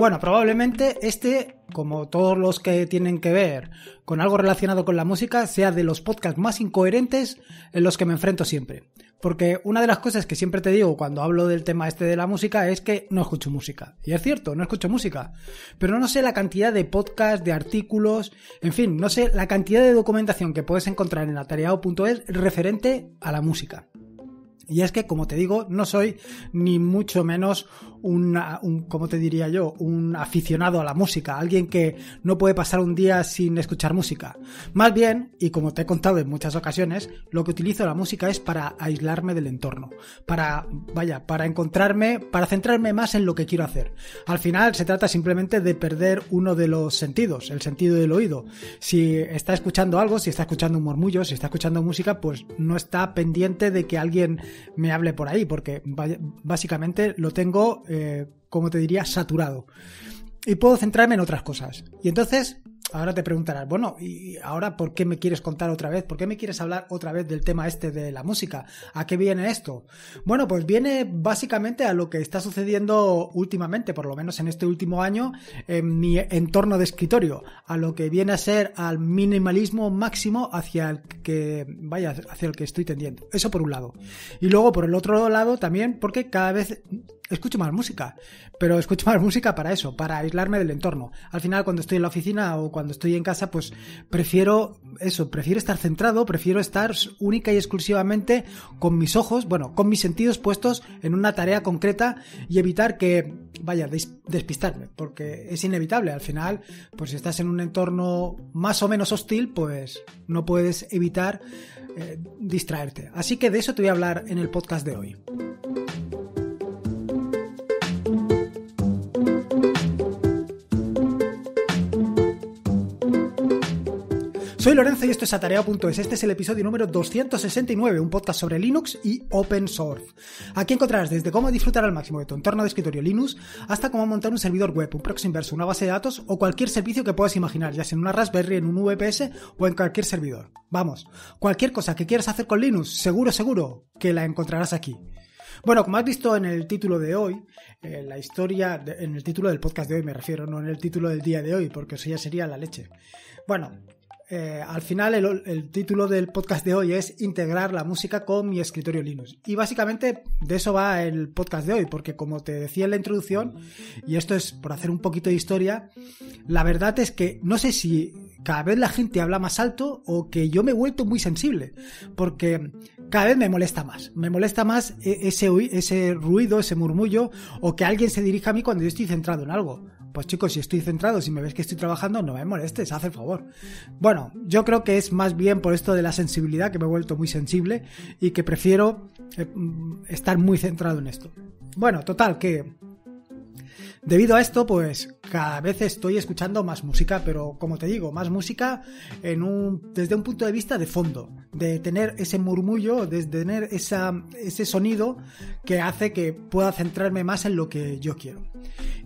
Bueno, probablemente este, como todos los que tienen que ver con algo relacionado con la música, sea de los podcasts más incoherentes en los que me enfrento siempre. Porque una de las cosas que siempre te digo cuando hablo del tema este de la música es que no escucho música. Y es cierto, no escucho música. Pero no sé la cantidad de podcasts, de artículos, en fin, no sé la cantidad de documentación que puedes encontrar en atareado.es referente a la música. Y es que, como te digo, no soy ni mucho menos un, como te diría yo, un aficionado a la música, alguien que no puede pasar un día sin escuchar música. Más bien, y como te he contado en muchas ocasiones, lo que utilizo la música es para aislarme del entorno, para, vaya, para encontrarme, para centrarme más en lo que quiero hacer. Al final se trata simplemente de perder uno de los sentidos, el sentido del oído. Si está escuchando algo, si está escuchando un murmullo, si está escuchando música, pues no está pendiente de que alguien me hable por ahí, porque básicamente lo tengo, eh, como te diría, saturado. Y puedo centrarme en otras cosas. Y entonces ahora te preguntarás, bueno, ¿y ahora por qué me quieres contar otra vez? ¿Por qué me quieres hablar otra vez del tema este de la música? ¿A qué viene esto? Bueno, pues viene básicamente a lo que está sucediendo últimamente, por lo menos en este último año, en mi entorno de escritorio, a lo que viene a ser al minimalismo máximo hacia el que, vaya, hacia el que estoy tendiendo. Eso por un lado. Y luego por el otro lado también, porque cada vez escucho más música, pero escucho más música para eso, para aislarme del entorno. Al final, cuando estoy en la oficina o cuando estoy en casa, pues prefiero eso, prefiero estar centrado, prefiero estar única y exclusivamente con mis ojos, bueno, con mis sentidos puestos en una tarea concreta y evitar que, vaya, despistarme, porque es inevitable. Al final, pues si estás en un entorno más o menos hostil, pues no puedes evitar eh, distraerte. Así que de eso te voy a hablar en el podcast de hoy. Soy Lorenzo y esto es Atarea.es. Este es el episodio número 269, un podcast sobre Linux y Open Source. Aquí encontrarás desde cómo disfrutar al máximo de tu entorno de escritorio Linux hasta cómo montar un servidor web, un proxy inverso, una base de datos o cualquier servicio que puedas imaginar, ya sea en una Raspberry, en un VPS o en cualquier servidor. Vamos, cualquier cosa que quieras hacer con Linux, seguro, seguro que la encontrarás aquí. Bueno, como has visto en el título de hoy, en la historia, en el título del podcast de hoy me refiero, no en el título del día de hoy, porque eso ya sería la leche. Bueno, eh, al final, el, el, título del podcast de hoy es Integrar la música con mi escritorio Linux. Y básicamente de eso va el podcast de hoy, porque como te decía en la introducción, y esto es por hacer un poquito de historia, la verdad es que no sé si cada vez la gente habla más alto o que yo me he vuelto muy sensible, porque cada vez me molesta más. Me molesta más e, ese, ese ruido, ese murmullo, o que alguien se dirija a mí cuando yo estoy centrado en algo pues chicos, si estoy centrado, si me ves que estoy trabajando, no me molestes, haz el favor. Bueno, yo creo que es más bien por esto de la sensibilidad, que me he vuelto muy sensible y que prefiero eh, mm, estar muy centrado en esto. Bueno, total, que Debido a esto, pues cada vez estoy escuchando más música, pero como te digo, más música en un, desde un punto de vista de fondo de tener ese murmullo, de tener esa, ese sonido que hace que pueda centrarme más en lo que yo quiero.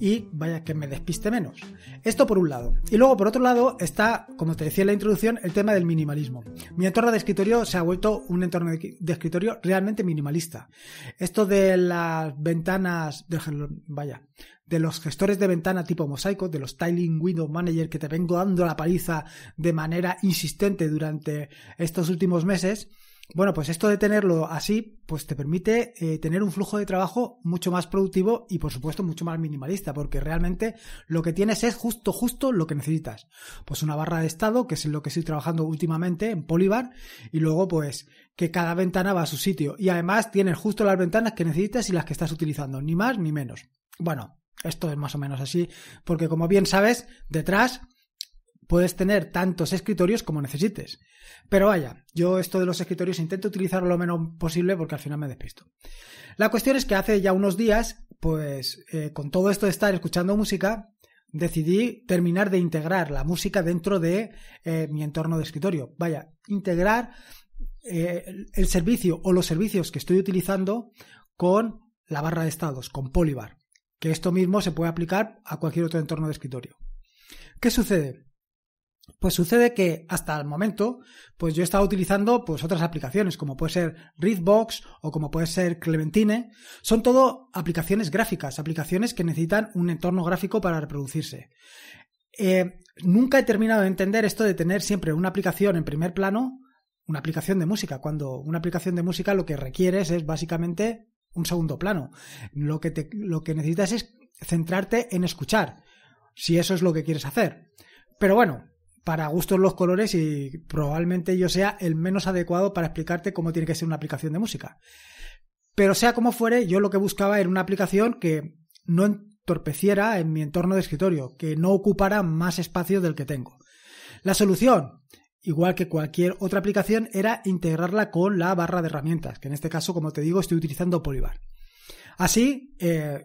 Y vaya que me despiste menos. Esto por un lado. Y luego por otro lado está, como te decía en la introducción, el tema del minimalismo. Mi entorno de escritorio se ha vuelto un entorno de escritorio realmente minimalista. Esto de las ventanas, vaya, de los gestores de ventana tipo mosaico, de los tiling window manager que te vengo dando la paliza de manera insistente durante estos últimos meses, bueno, pues esto de tenerlo así, pues te permite eh, tener un flujo de trabajo mucho más productivo y por supuesto mucho más minimalista, porque realmente lo que tienes es justo, justo lo que necesitas. Pues una barra de estado, que es lo que estoy trabajando últimamente en Polybar, y luego pues que cada ventana va a su sitio. Y además tienes justo las ventanas que necesitas y las que estás utilizando, ni más ni menos. Bueno, esto es más o menos así, porque como bien sabes, detrás puedes tener tantos escritorios como necesites. Pero vaya, yo esto de los escritorios intento utilizarlo lo menos posible porque al final me despisto. La cuestión es que hace ya unos días, pues eh, con todo esto de estar escuchando música, decidí terminar de integrar la música dentro de eh, mi entorno de escritorio. Vaya, integrar eh, el servicio o los servicios que estoy utilizando con la barra de estados, con Polybar que esto mismo se puede aplicar a cualquier otro entorno de escritorio. ¿Qué sucede? Pues sucede que hasta el momento, pues yo estado utilizando pues otras aplicaciones, como puede ser Readbox o como puede ser Clementine. Son todo aplicaciones gráficas, aplicaciones que necesitan un entorno gráfico para reproducirse. Eh, nunca he terminado de entender esto de tener siempre una aplicación en primer plano, una aplicación de música, cuando una aplicación de música lo que requieres es básicamente un segundo plano. Lo que, lo que necesitas es centrarte en escuchar, si eso es lo que quieres hacer. Pero bueno, para gustos los colores y probablemente yo sea el menos adecuado para explicarte cómo tiene que ser una aplicación de música. Pero sea como fuere, yo lo que buscaba era una aplicación que no entorpeciera en mi entorno de escritorio, que no ocupara más espacio del que tengo. La solución, igual que cualquier otra aplicación, era integrarla con la barra de herramientas, que en este caso, como te digo, estoy utilizando Polybar. Así, eh,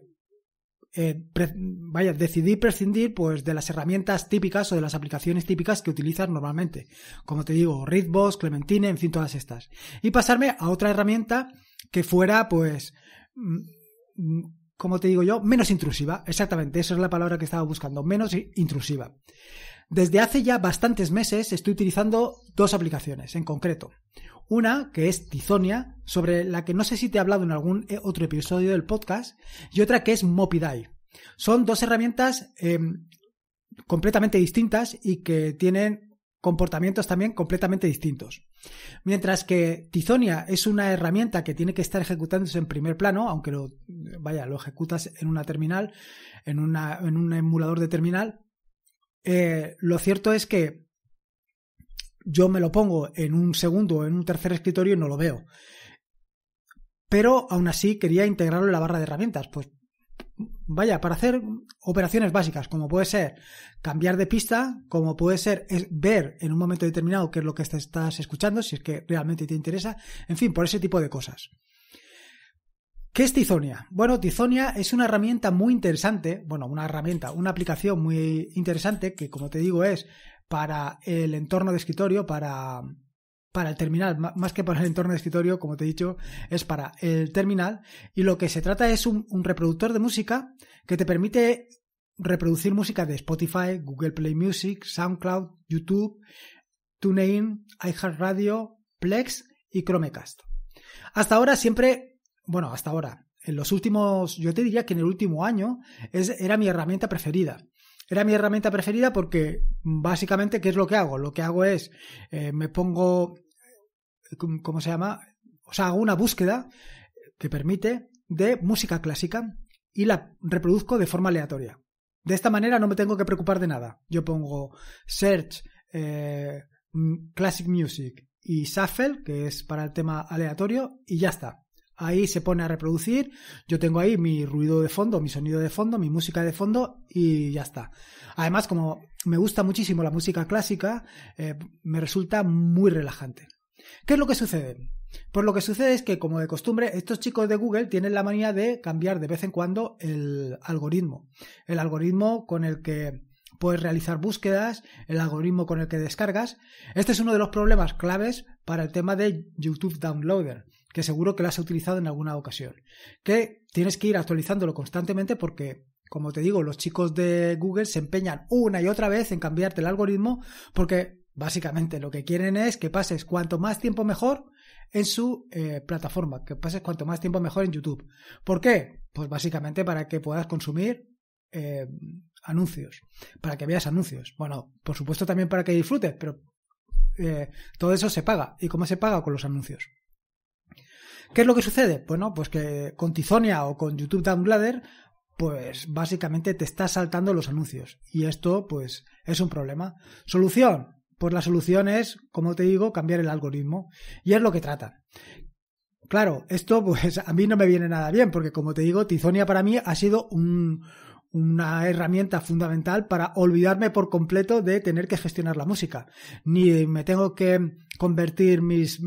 eh, vaya, decidí prescindir pues de las herramientas típicas o de las aplicaciones típicas que utilizas normalmente. Como te digo, ReadBoss Clementine, en fin, todas estas. Y pasarme a otra herramienta que fuera, pues, mm, mm, como te digo yo, menos intrusiva. Exactamente, esa es la palabra que estaba buscando, menos intrusiva. Desde hace ya bastantes meses estoy utilizando dos aplicaciones en concreto. Una que es Tizonia, sobre la que no sé si te he hablado en algún eh, otro episodio del podcast, y otra que es Mopidai. Son dos herramientas em, completamente distintas y que tienen comportamientos también completamente distintos. Mientras que Tizonia es una herramienta que tiene que estar ejecutándose en primer plano, aunque lo, vaya, lo ejecutas en una terminal, en un emulador de terminal, eh, lo cierto es que yo me lo pongo en un segundo o en un tercer escritorio y no lo veo. Pero aún así quería integrarlo en la barra de herramientas. Pues vaya, para hacer operaciones básicas, como puede ser cambiar de pista, como puede ser ver en un momento determinado qué es lo que estás escuchando, si es que realmente te interesa, en fin, por ese tipo de cosas. ¿Qué es Tizonia? Bueno, Tizonia es una herramienta muy interesante, bueno, una herramienta, una aplicación muy interesante que, como te digo, es para el entorno de escritorio, para, para el terminal, más que para el entorno de escritorio, como te he dicho, es para el terminal. Y lo que se trata es un, un reproductor de música que te permite reproducir música de Spotify, Google Play Music, SoundCloud, YouTube, TuneIn, iHeartRadio, Plex y Chromecast. Hasta ahora siempre bueno, hasta ahora, en los últimos, yo te diría que en el último año era mi herramienta preferida. Era mi herramienta preferida porque básicamente, ¿qué es lo que hago? Lo que hago es, eh, me pongo, eh, ¿cómo se llama? O sea, hago una búsqueda que permite de música clásica y la reproduzco de forma aleatoria. De esta manera no me tengo que preocupar de nada. Yo pongo search eh, classic music y shuffle, que es para el tema aleatorio, y ya está. Ahí se pone a reproducir. Yo tengo ahí mi ruido de fondo, mi sonido de fondo, mi música de fondo y ya está. Además, como me gusta muchísimo la música clásica, eh, me resulta muy relajante. ¿Qué es lo que sucede? Pues lo que sucede es que, como de costumbre, estos chicos de Google tienen la manía de cambiar de vez en cuando el algoritmo. El algoritmo con el que puedes realizar búsquedas, el algoritmo con el que descargas. Este es uno de los problemas claves para el tema de YouTube Downloader que seguro que las has utilizado en alguna ocasión. Que tienes que ir actualizándolo constantemente porque, como te digo, los chicos de Google se empeñan una y otra vez en cambiarte el algoritmo porque básicamente lo que quieren es que pases cuanto más tiempo mejor en su eh, plataforma, que pases cuanto más tiempo mejor en YouTube. ¿Por qué? Pues básicamente para que puedas consumir eh, anuncios, para que veas anuncios. Bueno, por supuesto también para que disfrutes, pero eh, todo eso se paga. ¿Y cómo se paga? Con los anuncios. ¿Qué es lo que sucede? Bueno, pues que con Tizonia o con YouTube Downloader, pues básicamente te estás saltando los anuncios. Y esto, pues, es un problema. ¿Solución? Pues la solución es, como te digo, cambiar el algoritmo. Y es lo que trata. Claro, esto pues a mí no me viene nada bien, porque como te digo, Tizonia para mí ha sido un, una herramienta fundamental para olvidarme por completo de tener que gestionar la música. Ni me tengo que convertir mis,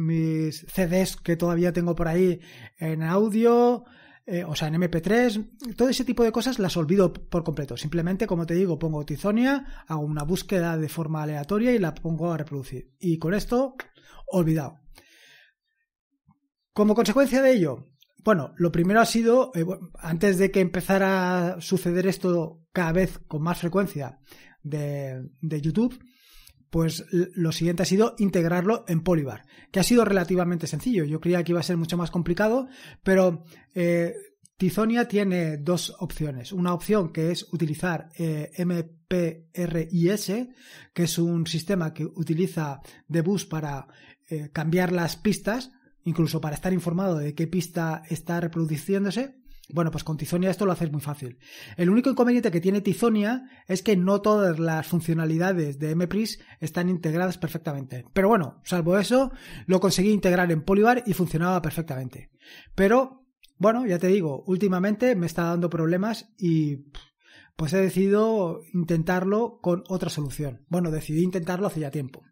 CDs que todavía tengo por ahí en audio, eh, o sea, en MP3, todo ese tipo de cosas las olvido por completo. Simplemente, como te digo, pongo Tizonia, hago una búsqueda de forma aleatoria y la pongo a reproducir. Y con esto, olvidado. Como consecuencia de ello, bueno, lo primero ha sido, eh, antes de que empezara a suceder esto cada vez con más frecuencia de, YouTube, pues lo siguiente ha sido integrarlo en Polybar, que ha sido relativamente sencillo. Yo creía que iba a ser mucho más complicado, pero eh, Tizonia tiene dos opciones. Una opción que es utilizar eh, MPRIS, que es un sistema que utiliza Debus para cambiar las pistas incluso para estar informado de qué pista está reproduciéndose, bueno, pues con Tizonia esto lo haces muy fácil. El único inconveniente que tiene Tizonia es que no todas las funcionalidades de MPRIS están integradas perfectamente. Pero bueno, salvo eso, lo conseguí integrar en Polybar y funcionaba perfectamente. Pero, bueno, ya te digo, últimamente me está dando problemas y pues he decidido intentarlo con otra solución. Bueno, decidí intentarlo hace ya tiempo.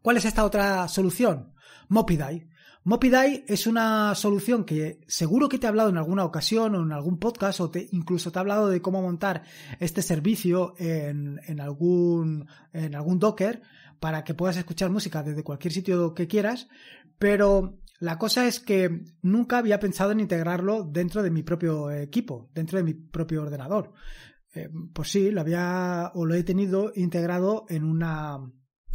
¿Cuál es esta otra solución? Mopidai. Mopidai es una solución que seguro que te he hablado en alguna ocasión o en algún podcast o te, incluso te he hablado de cómo montar este servicio en, algún, en algún Docker para que puedas escuchar música desde cualquier sitio que quieras, pero la cosa es que nunca había pensado en integrarlo dentro de mi propio equipo, dentro de mi propio ordenador. Eh, pues sí, lo había o lo he tenido integrado en una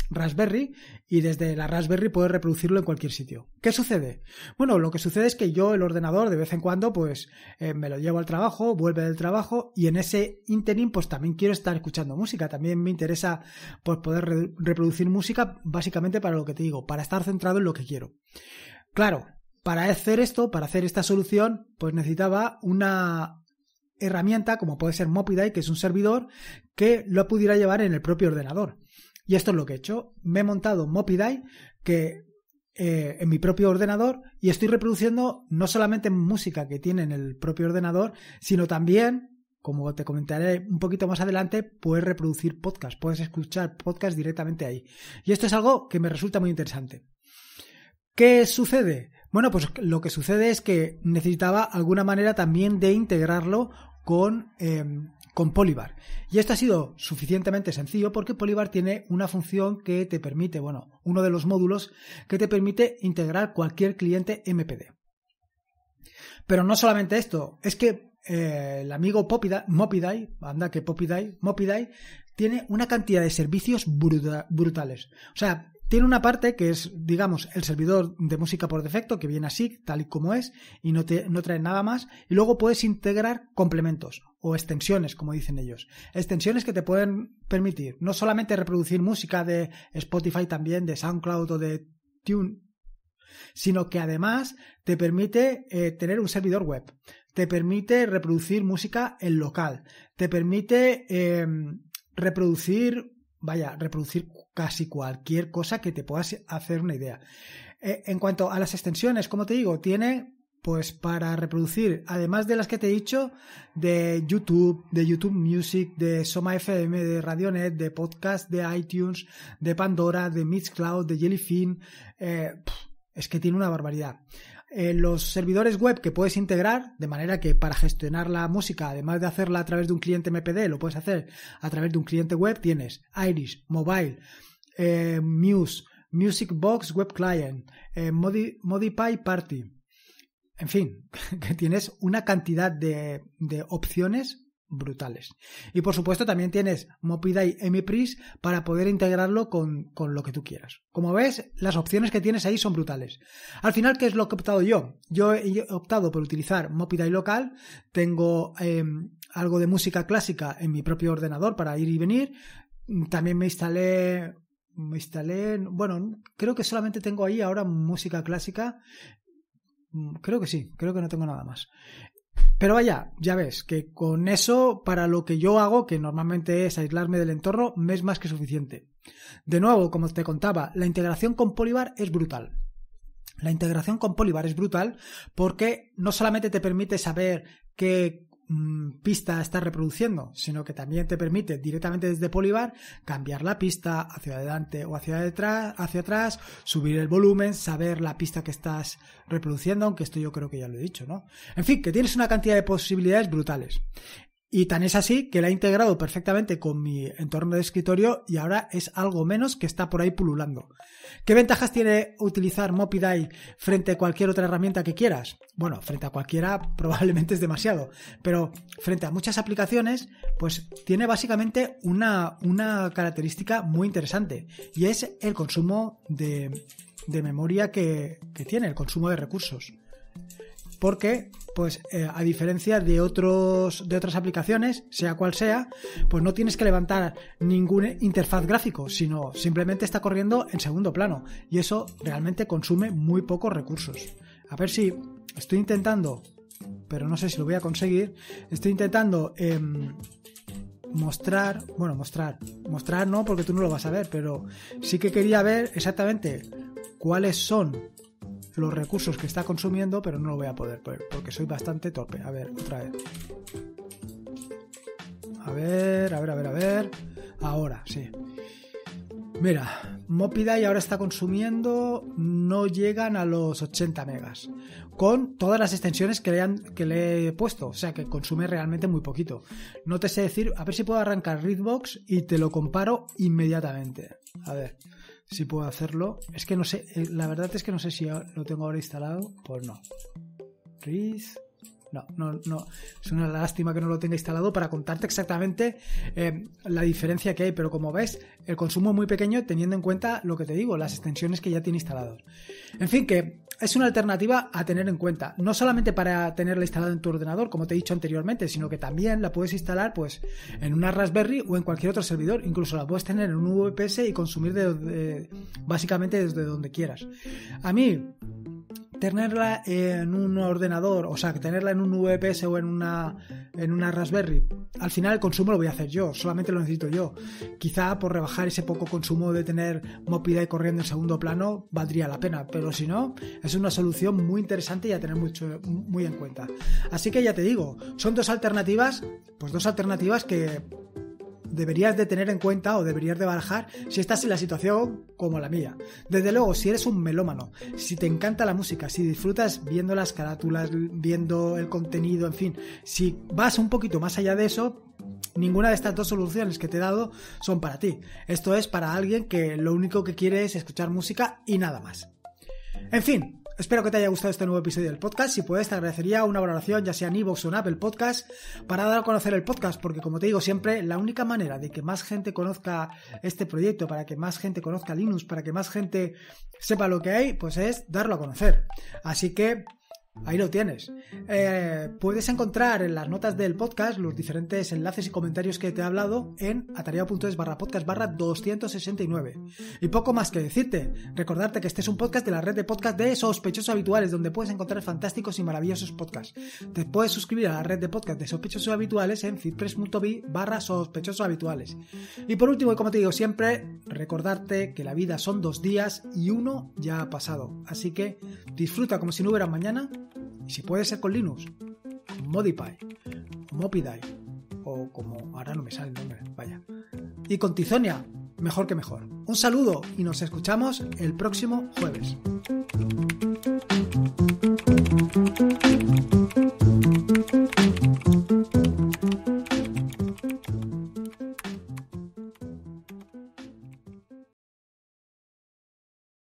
Raspberry y desde la Raspberry puedes reproducirlo en cualquier sitio. ¿Qué sucede? Bueno, lo que sucede es que yo el ordenador de vez en cuando pues eh, me lo llevo al trabajo, vuelve del trabajo y en ese interim pues también quiero estar escuchando música. También me interesa pues poder reproducir música básicamente para lo que te digo, para estar centrado en lo que quiero. Claro, para hacer esto, para hacer esta solución, pues necesitaba una herramienta como puede ser Mopidai que es un servidor que lo pudiera llevar en el propio ordenador. Y esto es lo que he hecho. Me he montado Mopidai que eh, en mi propio ordenador y estoy reproduciendo no solamente música que tiene en el propio ordenador, sino también como te comentaré un poquito más adelante, puedes reproducir podcast, puedes escuchar podcast directamente ahí. Y esto es algo que me resulta muy interesante. ¿Qué sucede? Bueno, pues lo que sucede es que necesitaba alguna manera también de integrarlo con em, con Polybar. Y esto ha sido suficientemente sencillo porque Polybar tiene una función que te permite, bueno, uno de los módulos que te permite integrar cualquier cliente MPD. Pero no solamente esto, es que eh, el amigo Mopidai anda que tiene una cantidad de servicios brutales. O sea, tiene una parte que es, digamos, el servidor de música por defecto, que viene así, tal y como es, y no, te, no trae nada más. Y luego puedes integrar complementos o extensiones, como dicen ellos. Extensiones que te pueden permitir no solamente reproducir música de Spotify también, de SoundCloud o de Tune, sino que además te permite eh, tener un servidor web, te permite reproducir música en local, te permite em, reproducir, vaya, reproducir casi cualquier cosa que te puedas hacer una idea. Eh, en cuanto a las extensiones, como te digo, tiene pues para reproducir, además de las que te he dicho, de YouTube, de YouTube Music, de Soma FM, de Radionet, de podcast, de iTunes, de Pandora, de Mixcloud, de Jellyfin, eh, es que tiene una barbaridad. Eh, los servidores web que puedes integrar, de manera que para gestionar la música, además de hacerla a través de un cliente MPD, lo puedes hacer a través de un cliente web, tienes Iris, Mobile, eh, Muse, Music Box Web Client, Modify Party, en fin, que tienes una cantidad de, opciones brutales. Y por supuesto también tienes Mopidai Emipris para poder integrarlo con, lo que tú quieras. Como ves, las opciones que tienes ahí son brutales. Al final, ¿qué es lo que he optado yo? Yo he optado por utilizar Mopidai local, tengo eh, algo de música clásica en mi propio ordenador para ir y venir, también me instalé me instalé, bueno, creo que solamente tengo ahí ahora música clásica Mm, creo que sí, creo que no tengo nada más. Pero vaya, ya ves, que con eso, para lo que yo hago, que normalmente es aislarme del entorno, me es más que suficiente. De nuevo, como te contaba, la integración con Polybar es brutal. La integración con Polybar es brutal porque no solamente te permite saber que... Mm, pista está reproduciendo, sino que también te permite directamente desde Polybar cambiar la pista hacia adelante o hacia detrás, hacia atrás, subir el volumen, saber la pista que estás reproduciendo, aunque esto yo creo que ya lo he dicho, ¿no? En fin, que tienes una cantidad de posibilidades brutales. Y tan es así que la he integrado perfectamente con mi entorno de escritorio y ahora es algo menos que está por ahí pululando. ¿Qué ventajas tiene utilizar Mopidai frente a cualquier otra herramienta que quieras? Bueno, frente a cualquiera probablemente es demasiado, pero frente a muchas aplicaciones, pues tiene básicamente una, característica muy interesante y es el consumo de, memoria que tiene, el consumo de recursos porque pues eh, a diferencia de otros de otras aplicaciones, sea cual sea, pues no tienes que levantar ningún interfaz gráfico, sino simplemente está corriendo en segundo plano y eso realmente consume muy pocos recursos. A ver si estoy intentando, pero no sé si lo voy a conseguir, estoy intentando em, mostrar, bueno, mostrar, mostrar no porque tú no lo vas a ver, pero sí que quería ver exactamente cuáles son los recursos que está consumiendo, pero no lo voy a poder porque soy bastante torpe. A ver, otra vez. A ver, a ver, a ver, a ver. Ahora, sí. Mira, y ahora está consumiendo, no llegan a los 80 megas, con todas las extensiones que le, han, que le he puesto, o sea que consume realmente muy poquito. No te sé decir, a ver si puedo arrancar Readbox y te lo comparo inmediatamente. A ver, si puedo hacerlo. Es que no sé, eh, la verdad es que no sé si lo tengo ahora instalado. Pues no. Riz. No, no, no. Es una lástima que no lo tenga instalado para contarte exactamente eh, la diferencia que hay, pero como ves, el consumo es muy pequeño teniendo en cuenta lo que te digo, las extensiones que ya tiene instalado En fin, que es una alternativa a tener en cuenta, no solamente para tenerla instalada en tu ordenador, como te he dicho anteriormente, sino que también la puedes instalar pues en una Raspberry o en cualquier otro servidor, incluso la puedes tener en un VPS y consumir básicamente desde donde quieras. A mí tenerla en un ordenador, o sea, tenerla en un VPS o en una, en una Raspberry, al final el consumo lo voy a hacer yo, solamente lo necesito yo. Quizá por rebajar ese poco consumo de tener Mopida y corriendo en segundo plano valdría la pena, pero si no, es una solución muy interesante y a tener mucho, muy en cuenta. Así que ya te digo, son dos alternativas, pues dos alternativas que deberías de tener en cuenta o deberías de barajar si estás en la situación como la mía. Desde luego, si eres un melómano, si te encanta la música, si disfrutas viendo las carátulas, viendo el contenido, en fin, si vas un poquito más allá de eso, ninguna de estas dos soluciones que te he dado son para ti. Esto es para alguien que lo único que quiere es escuchar música y nada más. En fin, Espero que te haya gustado este nuevo episodio del podcast. Si puedes, te agradecería una valoración, ya sea en iVoox o en Apple Podcast, para dar a conocer el podcast, porque como te digo siempre, la única manera de que más gente conozca este proyecto, para que más gente conozca Linux, para que más gente sepa lo que hay, pues es darlo a conocer. Así que Ahí lo tienes. Eh, puedes encontrar en las notas del podcast los diferentes enlaces y comentarios que te he hablado en atareado.es barra podcast barra 269. Y poco más que decirte. Recordarte que este es un podcast de la red de podcast de sospechosos habituales, donde puedes encontrar fantásticos y maravillosos podcasts. Te puedes suscribir a la red de podcast de sospechosos habituales en fitpress.bi barra sospechosos habituales. Y por último, y como te digo siempre, recordarte que la vida son dos días y uno ya ha pasado. Así que disfruta como si no hubiera mañana y si puede ser con Linux, Modify, Mopidai, o como ahora no me sale el nombre, vaya. Y con Tizonia, mejor que mejor. Un saludo y nos escuchamos el próximo jueves.